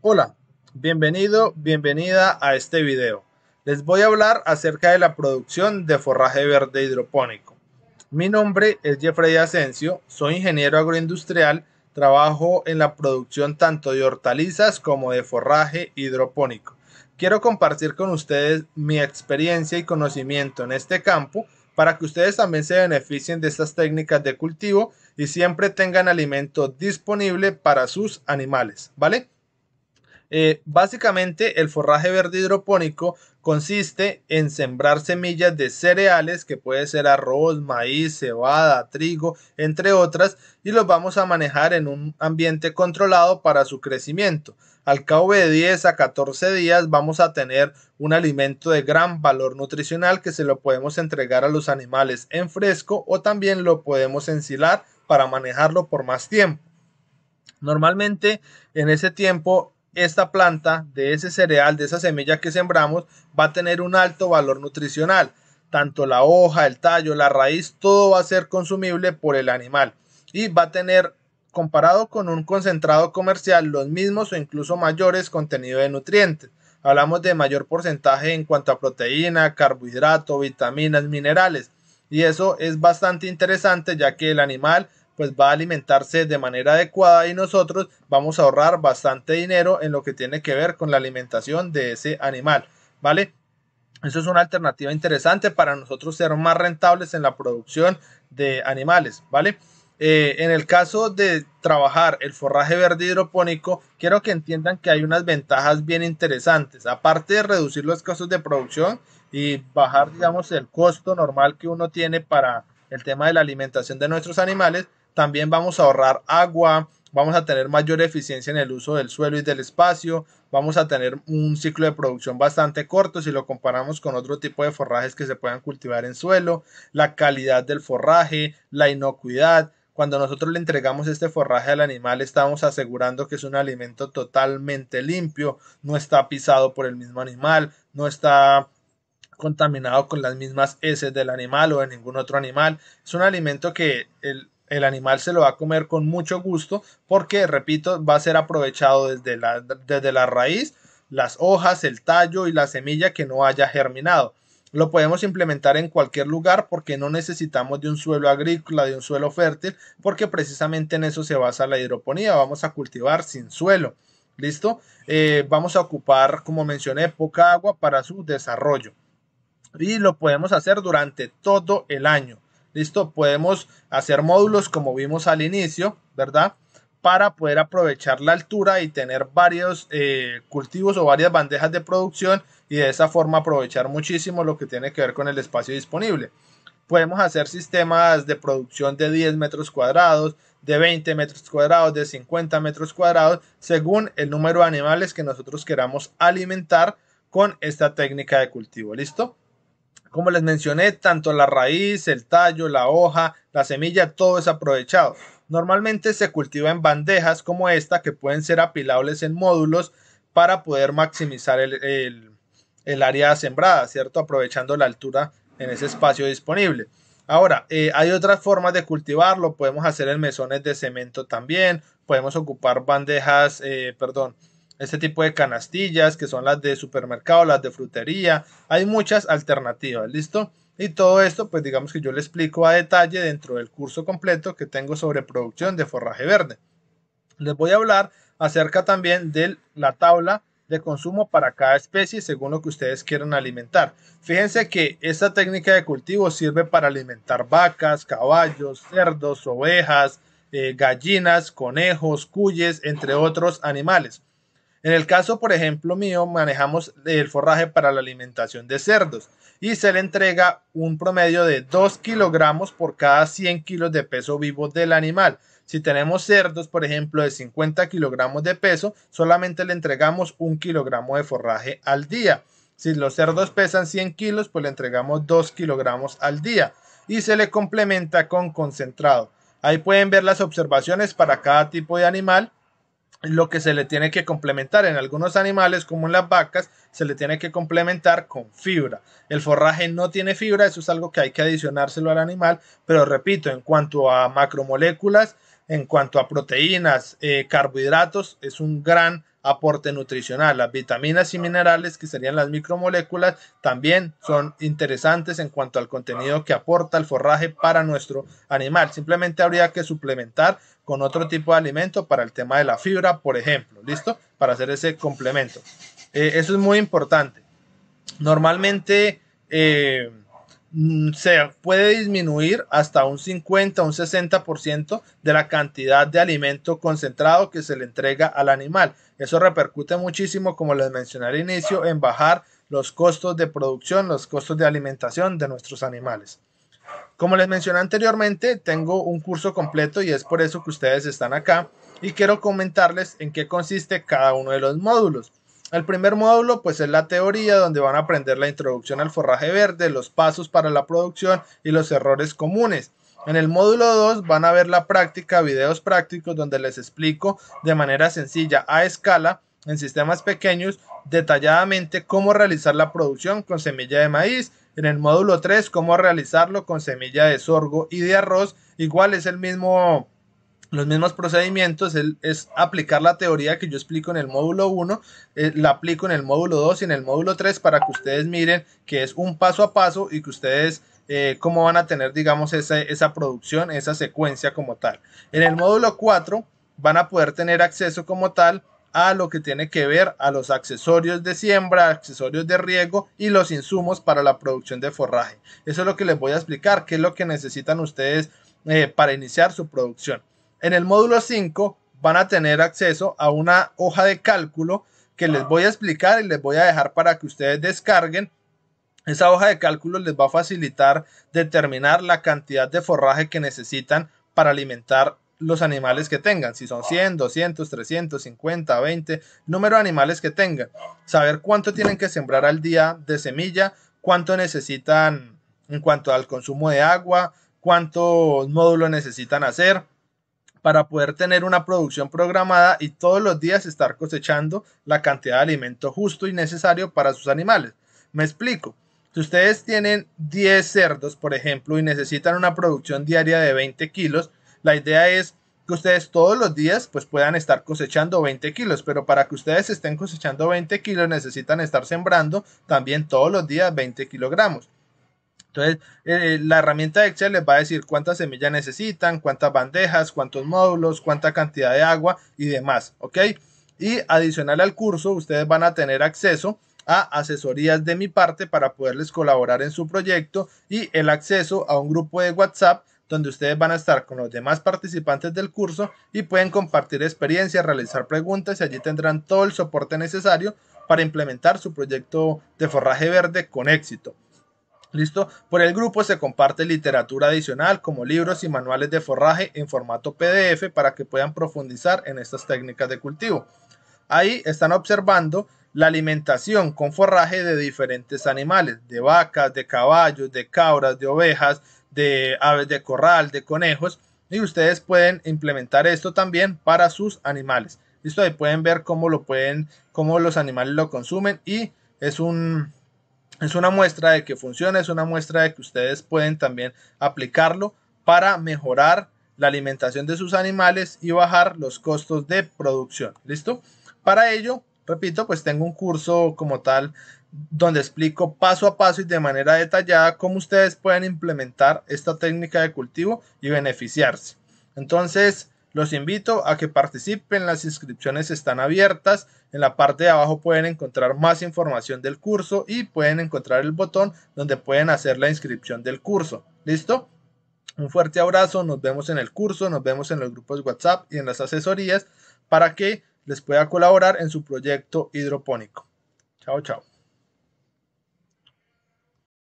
Hola, bienvenido, bienvenida a este video. Les voy a hablar acerca de la producción de forraje verde hidropónico. Mi nombre es Jeffrey Asensio, soy ingeniero agroindustrial, trabajo en la producción tanto de hortalizas como de forraje hidropónico. Quiero compartir con ustedes mi experiencia y conocimiento en este campo para que ustedes también se beneficien de estas técnicas de cultivo y siempre tengan alimento disponible para sus animales, ¿vale? Eh, básicamente, el forraje verde hidropónico consiste en sembrar semillas de cereales, que puede ser arroz, maíz, cebada, trigo, entre otras, y los vamos a manejar en un ambiente controlado para su crecimiento. Al cabo de 10 a 14 días vamos a tener un alimento de gran valor nutricional que se lo podemos entregar a los animales en fresco o también lo podemos ensilar para manejarlo por más tiempo. Normalmente en ese tiempo esta planta, de ese cereal, de esa semilla que sembramos, va a tener un alto valor nutricional. Tanto la hoja, el tallo, la raíz, todo va a ser consumible por el animal y va a tener, comparado con un concentrado comercial, los mismos o incluso mayores contenidos de nutrientes. Hablamos de mayor porcentaje en cuanto a proteína, carbohidrato, vitaminas, minerales. Y eso es bastante interesante ya que el animal pues va a alimentarse de manera adecuada y nosotros vamos a ahorrar bastante dinero en lo que tiene que ver con la alimentación de ese animal, ¿vale? Eso es una alternativa interesante para nosotros ser más rentables en la producción de animales, ¿vale? Eh, en el caso de trabajar el forraje verde hidropónico, quiero que entiendan que hay unas ventajas bien interesantes. Aparte de reducir los costos de producción y bajar, digamos, el costo normal que uno tiene para el tema de la alimentación de nuestros animales, también vamos a ahorrar agua, vamos a tener mayor eficiencia en el uso del suelo y del espacio, vamos a tener un ciclo de producción bastante corto si lo comparamos con otro tipo de forrajes que se puedan cultivar en suelo, la calidad del forraje, la inocuidad. Cuando nosotros le entregamos este forraje al animal estamos asegurando que es un alimento totalmente limpio, no está pisado por el mismo animal, no está contaminado con las mismas heces del animal o de ningún otro animal. Es un alimento que el, el animal se lo va a comer con mucho gusto porque, repito, va a ser aprovechado desde la, desde la raíz, las hojas, el tallo y la semilla que no haya germinado. Lo podemos implementar en cualquier lugar porque no necesitamos de un suelo agrícola, de un suelo fértil, porque precisamente en eso se basa la hidroponía. Vamos a cultivar sin suelo. ¿Listo? Eh, vamos a ocupar, como mencioné, poca agua para su desarrollo. Y lo podemos hacer durante todo el año. Listo, podemos hacer módulos como vimos al inicio, ¿verdad? Para poder aprovechar la altura y tener varios eh, cultivos o varias bandejas de producción y de esa forma aprovechar muchísimo lo que tiene que ver con el espacio disponible. Podemos hacer sistemas de producción de 10 metros cuadrados, de 20 metros cuadrados, de 50 metros cuadrados, según el número de animales que nosotros queramos alimentar con esta técnica de cultivo. ¿Listo? Como les mencioné, tanto la raíz, el tallo, la hoja, la semilla, todo es aprovechado. Normalmente se cultiva en bandejas como esta que pueden ser apilables en módulos para poder maximizar el, área sembrada, ¿cierto? Aprovechando la altura en ese espacio disponible. Ahora, eh, hay otras formas de cultivarlo, podemos hacer en mesones de cemento también, podemos ocupar bandejas, eh, perdón, este tipo de canastillas que son las de supermercado, las de frutería. Hay muchas alternativas, ¿listo? Y todo esto, pues digamos que yo le explico a detalle dentro del curso completo que tengo sobre producción de forraje verde. Les voy a hablar acerca también de la tabla de consumo para cada especie según lo que ustedes quieran alimentar. Fíjense que esta técnica de cultivo sirve para alimentar vacas, caballos, cerdos, ovejas, eh, gallinas, conejos, cuyes, entre otros animales. En el caso, por ejemplo, mío, manejamos el forraje para la alimentación de cerdos y se le entrega un promedio de 2 kilogramos por cada 100 kilos de peso vivo del animal. Si tenemos cerdos, por ejemplo, de 50 kilogramos de peso, solamente le entregamos un kilogramo de forraje al día. Si los cerdos pesan 100 kilos, pues le entregamos 2 kilogramos al día y se le complementa con concentrado. Ahí pueden ver las observaciones para cada tipo de animal lo que se le tiene que complementar en algunos animales como en las vacas se le tiene que complementar con fibra el forraje no tiene fibra eso es algo que hay que adicionárselo al animal pero repito en cuanto a macromoléculas en cuanto a proteínas eh, carbohidratos es un gran aporte nutricional las vitaminas y ah. minerales que serían las micromoléculas también son ah. interesantes en cuanto al contenido que aporta el forraje para nuestro animal simplemente habría que suplementar con otro tipo de alimento para el tema de la fibra, por ejemplo, ¿listo? Para hacer ese complemento. Eh, eso es muy importante. Normalmente eh, mm, se puede disminuir hasta un 50, un 60% de la cantidad de alimento concentrado que se le entrega al animal. Eso repercute muchísimo, como les mencioné al inicio, en bajar los costos de producción, los costos de alimentación de nuestros animales. Como les mencioné anteriormente, tengo un curso completo y es por eso que ustedes están acá y quiero comentarles en qué consiste cada uno de los módulos. El primer módulo pues es la teoría donde van a aprender la introducción al forraje verde, los pasos para la producción y los errores comunes. En el módulo 2 van a ver la práctica, videos prácticos donde les explico de manera sencilla a escala en sistemas pequeños detalladamente cómo realizar la producción con semilla de maíz. En el módulo 3, cómo realizarlo con semilla de sorgo y de arroz. Igual es el mismo, los mismos procedimientos, es aplicar la teoría que yo explico en el módulo 1, eh, la aplico en el módulo 2 y en el módulo 3 para que ustedes miren que es un paso a paso y que ustedes eh, cómo van a tener, digamos, esa, esa producción, esa secuencia como tal. En el módulo 4 van a poder tener acceso como tal a lo que tiene que ver a los accesorios de siembra, accesorios de riego y los insumos para la producción de forraje. Eso es lo que les voy a explicar, qué es lo que necesitan ustedes eh, para iniciar su producción. En el módulo 5 van a tener acceso a una hoja de cálculo que les voy a explicar y les voy a dejar para que ustedes descarguen. Esa hoja de cálculo les va a facilitar determinar la cantidad de forraje que necesitan para alimentar los animales que tengan, si son 100, 200, 300, 50, 20, número de animales que tengan, saber cuánto tienen que sembrar al día de semilla, cuánto necesitan en cuanto al consumo de agua, cuántos módulos necesitan hacer para poder tener una producción programada y todos los días estar cosechando la cantidad de alimento justo y necesario para sus animales. Me explico. Si ustedes tienen 10 cerdos, por ejemplo, y necesitan una producción diaria de 20 kilos, la idea es que ustedes todos los días pues puedan estar cosechando 20 kilos, pero para que ustedes estén cosechando 20 kilos necesitan estar sembrando también todos los días 20 kilogramos. Entonces, eh, la herramienta de Excel les va a decir cuántas semillas necesitan, cuántas bandejas, cuántos módulos, cuánta cantidad de agua y demás, ¿ok? Y adicional al curso, ustedes van a tener acceso a asesorías de mi parte para poderles colaborar en su proyecto y el acceso a un grupo de WhatsApp donde ustedes van a estar con los demás participantes del curso y pueden compartir experiencias, realizar preguntas y allí tendrán todo el soporte necesario para implementar su proyecto de forraje verde con éxito. ¿Listo? Por el grupo se comparte literatura adicional como libros y manuales de forraje en formato PDF para que puedan profundizar en estas técnicas de cultivo. Ahí están observando la alimentación con forraje de diferentes animales, de vacas, de caballos, de cabras, de ovejas, de aves de corral, de conejos. Y ustedes pueden implementar esto también para sus animales. Listo, ahí pueden ver cómo lo pueden, cómo los animales lo consumen. Y es un, es una muestra de que funciona, es una muestra de que ustedes pueden también aplicarlo para mejorar la alimentación de sus animales y bajar los costos de producción. ¿Listo? Para ello, Repito, pues tengo un curso como tal donde explico paso a paso y de manera detallada cómo ustedes pueden implementar esta técnica de cultivo y beneficiarse. Entonces, los invito a que participen, las inscripciones están abiertas. En la parte de abajo pueden encontrar más información del curso y pueden encontrar el botón donde pueden hacer la inscripción del curso. ¿Listo? Un fuerte abrazo, nos vemos en el curso, nos vemos en los grupos WhatsApp y en las asesorías para que les pueda colaborar en su proyecto hidropónico. Chao, chao.